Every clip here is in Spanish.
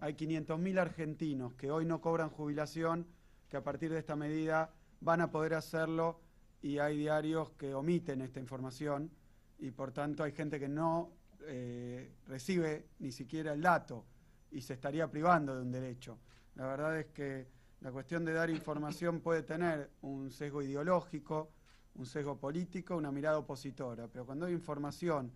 hay 500.000 argentinos que hoy no cobran jubilación, que a partir de esta medida van a poder hacerlo y hay diarios que omiten esta información y por tanto hay gente que no eh, recibe ni siquiera el dato y se estaría privando de un derecho. La verdad es que la cuestión de dar información puede tener un sesgo ideológico, un sesgo político, una mirada opositora, pero cuando hay información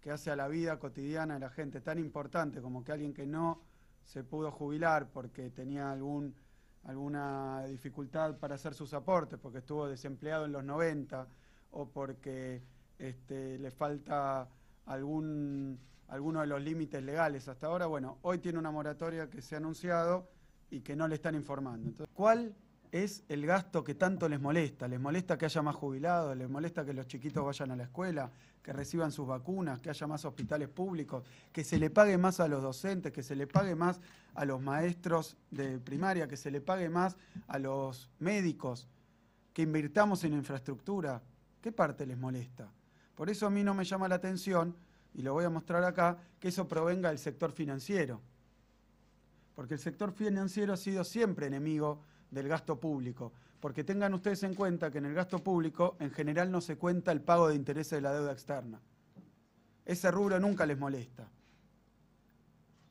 que hace a la vida cotidiana de la gente tan importante como que alguien que no se pudo jubilar porque tenía algún, alguna dificultad para hacer sus aportes, porque estuvo desempleado en los 90 o porque este, le falta algún, alguno de los límites legales hasta ahora, bueno, hoy tiene una moratoria que se ha anunciado y que no le están informando. Entonces, ¿cuál es el gasto que tanto les molesta. Les molesta que haya más jubilados, les molesta que los chiquitos vayan a la escuela, que reciban sus vacunas, que haya más hospitales públicos, que se le pague más a los docentes, que se le pague más a los maestros de primaria, que se le pague más a los médicos, que invirtamos en infraestructura. ¿Qué parte les molesta? Por eso a mí no me llama la atención, y lo voy a mostrar acá, que eso provenga del sector financiero. Porque el sector financiero ha sido siempre enemigo del gasto público. Porque tengan ustedes en cuenta que en el gasto público en general no se cuenta el pago de intereses de la deuda externa. Ese rubro nunca les molesta.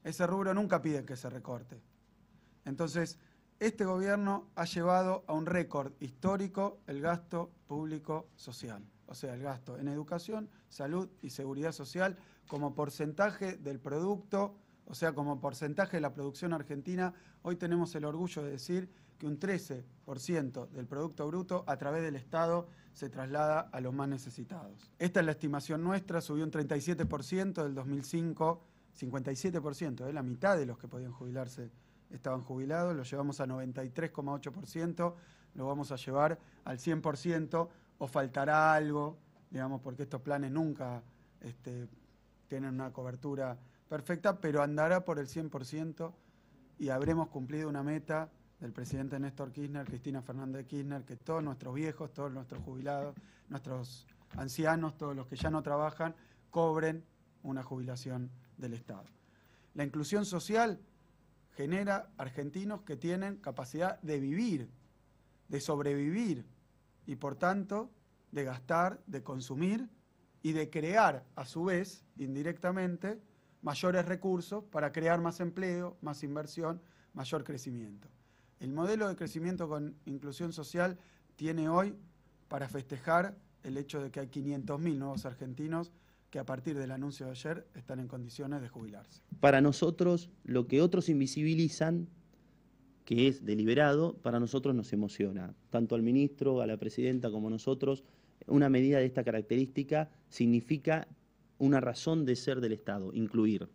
Ese rubro nunca piden que se recorte. Entonces, este gobierno ha llevado a un récord histórico el gasto público social, o sea, el gasto en educación, salud y seguridad social como porcentaje del Producto o sea, como porcentaje de la producción argentina, hoy tenemos el orgullo de decir que un 13% del Producto Bruto a través del Estado se traslada a los más necesitados. Esta es la estimación nuestra, subió un 37% del 2005, 57%, de la mitad de los que podían jubilarse estaban jubilados, lo llevamos a 93,8%, lo vamos a llevar al 100% o faltará algo, digamos, porque estos planes nunca este, tienen una cobertura perfecta, pero andará por el 100% y habremos cumplido una meta del presidente Néstor Kirchner, Cristina Fernández Kirchner, que todos nuestros viejos, todos nuestros jubilados, nuestros ancianos, todos los que ya no trabajan, cobren una jubilación del Estado. La inclusión social genera argentinos que tienen capacidad de vivir, de sobrevivir y por tanto de gastar, de consumir y de crear a su vez indirectamente mayores recursos para crear más empleo, más inversión, mayor crecimiento. El modelo de crecimiento con inclusión social tiene hoy para festejar el hecho de que hay 500.000 nuevos argentinos que a partir del anuncio de ayer están en condiciones de jubilarse. Para nosotros, lo que otros invisibilizan, que es deliberado, para nosotros nos emociona. Tanto al ministro, a la presidenta como nosotros, una medida de esta característica significa una razón de ser del Estado, incluir.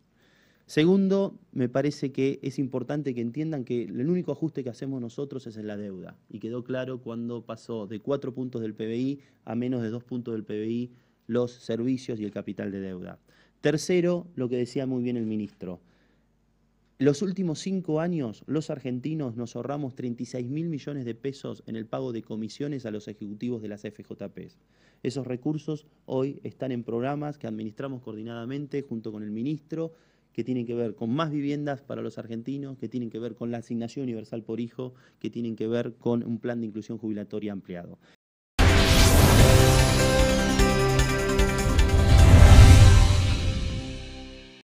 Segundo, me parece que es importante que entiendan que el único ajuste que hacemos nosotros es en la deuda. Y quedó claro cuando pasó de cuatro puntos del PBI a menos de dos puntos del PBI los servicios y el capital de deuda. Tercero, lo que decía muy bien el ministro, los últimos cinco años, los argentinos nos ahorramos 36 mil millones de pesos en el pago de comisiones a los ejecutivos de las FJPs. Esos recursos hoy están en programas que administramos coordinadamente junto con el ministro, que tienen que ver con más viviendas para los argentinos, que tienen que ver con la asignación universal por hijo, que tienen que ver con un plan de inclusión jubilatoria ampliado.